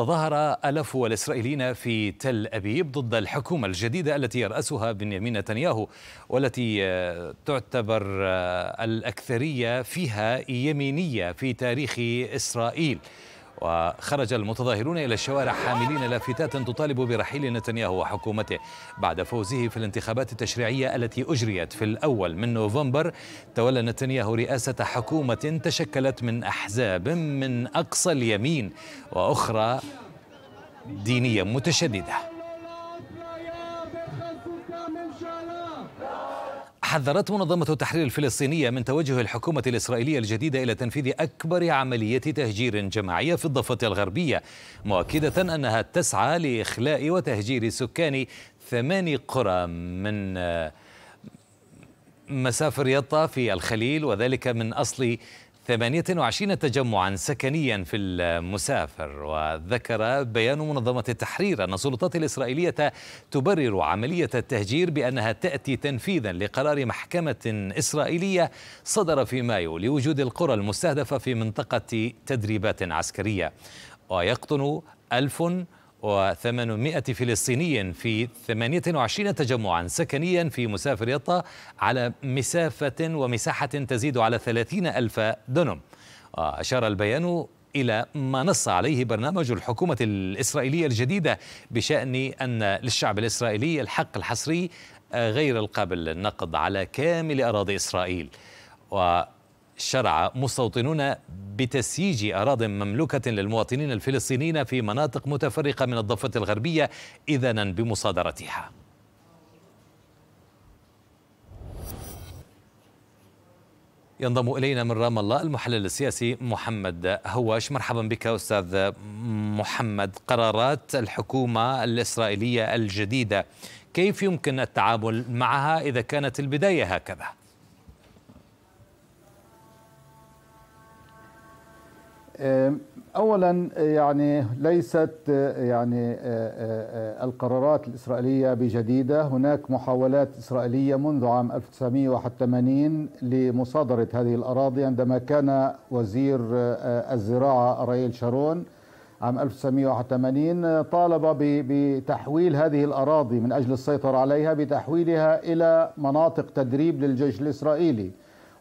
تظاهر آلاف الإسرائيليين في تل أبيب ضد الحكومة الجديدة التي يرأسها بنيامين نتنياهو والتي آه، تعتبر آه، الأكثرية فيها يمينية في تاريخ إسرائيل وخرج المتظاهرون إلى الشوارع حاملين لافتات تطالب برحيل نتنياهو وحكومته بعد فوزه في الانتخابات التشريعية التي أجريت في الأول من نوفمبر تولى نتنياهو رئاسة حكومة تشكلت من أحزاب من أقصى اليمين وأخرى دينية متشددة حذرت منظمة التحرير الفلسطينية من توجه الحكومة الإسرائيلية الجديدة إلى تنفيذ أكبر عملية تهجير جماعية في الضفة الغربية مؤكدة أنها تسعى لإخلاء وتهجير سكان ثماني قرى من آه، مسافر يطا في الخليل وذلك من أصل 28 تجمعا سكنيا في المسافر وذكر بيان منظمة التحرير أن السلطات الإسرائيلية تبرر عملية التهجير بأنها تأتي تنفيذا لقرار محكمة إسرائيلية صدر في مايو لوجود القرى المستهدفة في منطقة تدريبات عسكرية ويقطن 1000 و800 فلسطيني في 28 تجمعا سكنيا في مسافر يطا على مسافة ومساحة تزيد على 30 ألف دونم وأشار البيان إلى ما نص عليه برنامج الحكومة الإسرائيلية الجديدة بشأن أن للشعب الإسرائيلي الحق الحصري غير القابل للنقض على كامل أراضي إسرائيل و شرع مستوطنون بتسييج أراضٍ مملوكة للمواطنين الفلسطينيين في مناطق متفرقة من الضفة الغربية إذنا بمصادرتها ينضم الينا من رام الله المحلل السياسي محمد هواش مرحبا بك استاذ محمد قرارات الحكومه الاسرائيليه الجديده كيف يمكن التعامل معها اذا كانت البدايه هكذا اولا آه، يعني ليست آه، يعني آه، القرارات الاسرائيليه بجديده هناك محاولات اسرائيليه منذ عام 1981 لمصادره هذه الاراضي عندما كان وزير الزراعه اريل شارون عام 1981 طالب بتحويل هذه الاراضي من اجل السيطره عليها بتحويلها الى مناطق تدريب للجيش الاسرائيلي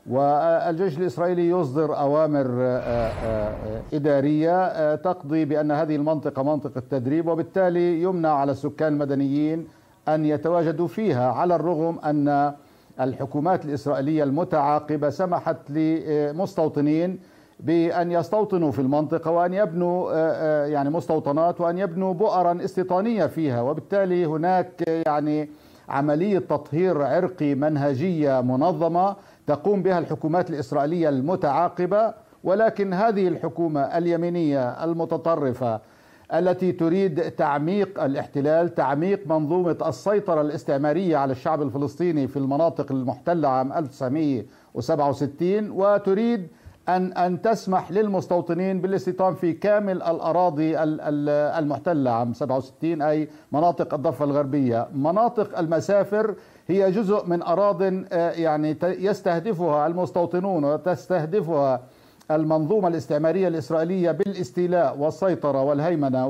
والجيش الإسرائيلي يصدر أوامر آه، آه، آه، إدارية تقضي بأن هذه المنطقة منطقة تدريب وبالتالي يمنع على السكان المدنيين أن يتواجدوا فيها على الرغم أن الحكومات الإسرائيلية المتعاقبة سمحت لمستوطنين بأن يستوطنوا في المنطقة وأن يبنوا يعني مستوطنات وأن يبنوا بؤرا استيطانية فيها وبالتالي هناك يعني عملية تطهير عرقي منهجية منظمة تقوم بها الحكومات الإسرائيلية المتعاقبة ولكن هذه الحكومة اليمينية المتطرفة التي تريد تعميق الاحتلال تعميق منظومة السيطرة الاستعمارية على الشعب الفلسطيني في المناطق المحتلة عام 1967 وتريد أن أن تسمح للمستوطنين بالاستيطان في كامل الأراضي المحتلة عام 67 أي مناطق الضفة الغربية مناطق المسافر هي جزء من أراض آه، يعني يستهدفها المستوطنون وتستهدفها المنظومة الاستعمارية الإسرائيلية بالاستيلاء والسيطرة والهيمنة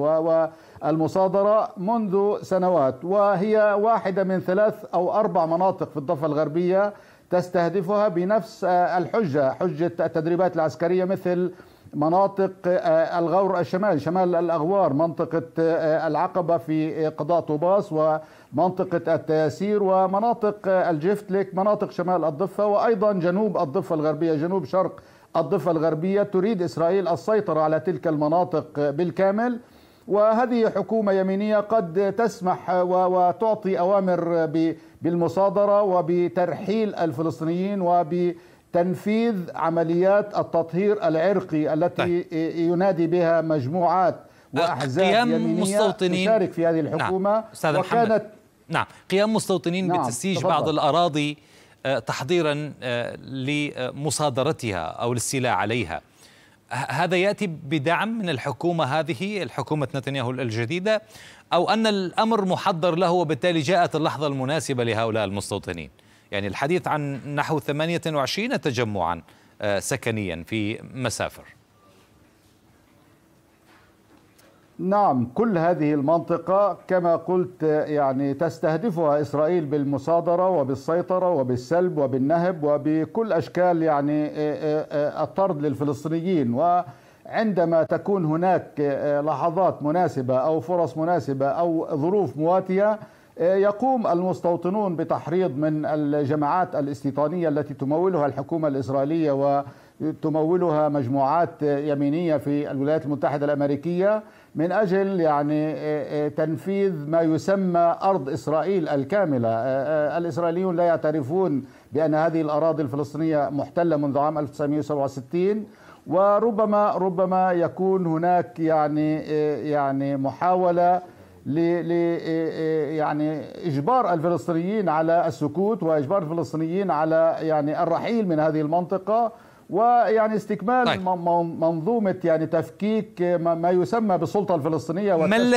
والمصادرة منذ سنوات وهي واحدة من ثلاث أو أربع مناطق في الضفة الغربية تستهدفها بنفس آه، الحجة حجة التدريبات العسكرية مثل مناطق آه، الغور الشمال شمال الأغوار منطقة آه، العقبة في قضاء طوباس ومنطقة التياسير ومناطق الجفتليك مناطق شمال الضفة وأيضا جنوب الضفة الغربية جنوب شرق الضفة الغربية تريد إسرائيل السيطرة على تلك المناطق بالكامل وهذه حكومة يمينية قد تسمح وتعطي أوامر بالمصادرة وبترحيل الفلسطينيين وب تنفيذ عمليات التطهير العرقي التي طيب. ينادي بها مجموعات واحزاب قيام يمينيه مستوطنين تشارك في هذه الحكومه نعم. وكانت نعم قيام مستوطنين نعم. بتسييج بعض الاراضي آه، تحضيرا آه، لمصادرتها او للسلاح عليها هذا ياتي بدعم من الحكومه هذه الحكومه نتنياهو الجديده او ان الامر محضر له وبالتالي جاءت اللحظه المناسبه لهؤلاء المستوطنين يعني الحديث عن نحو 28 تجمعا آه، سكنيا في مسافر نعم كل هذه المنطقة كما قلت يعني تستهدفها إسرائيل بالمصادرة وبالسيطرة وبالسلب وبالنهب وبكل أشكال يعني آه، آه، آه، الطرد للفلسطينيين وعندما تكون هناك لحظات مناسبة أو فرص مناسبة أو ظروف مواتية يقوم المستوطنون بتحريض من الجماعات الاستيطانية التي تمولها الحكومة الإسرائيلية و تمولها مجموعات يمينيه في الولايات المتحده الامريكيه من اجل يعني آه، آه، تنفيذ ما يسمى ارض اسرائيل الكامله آه، الاسرائيليون لا يعترفون بان هذه الاراضي الفلسطينيه محتله منذ عام 1967 وربما ربما يكون هناك يعني يعني محاوله ل يعني اجبار الفلسطينيين على السكوت واجبار الفلسطينيين على يعني الرحيل من هذه المنطقه ويعني استكمال طيب. منظومه يعني تفكيك ما يسمى بالسلطه الفلسطينيه ما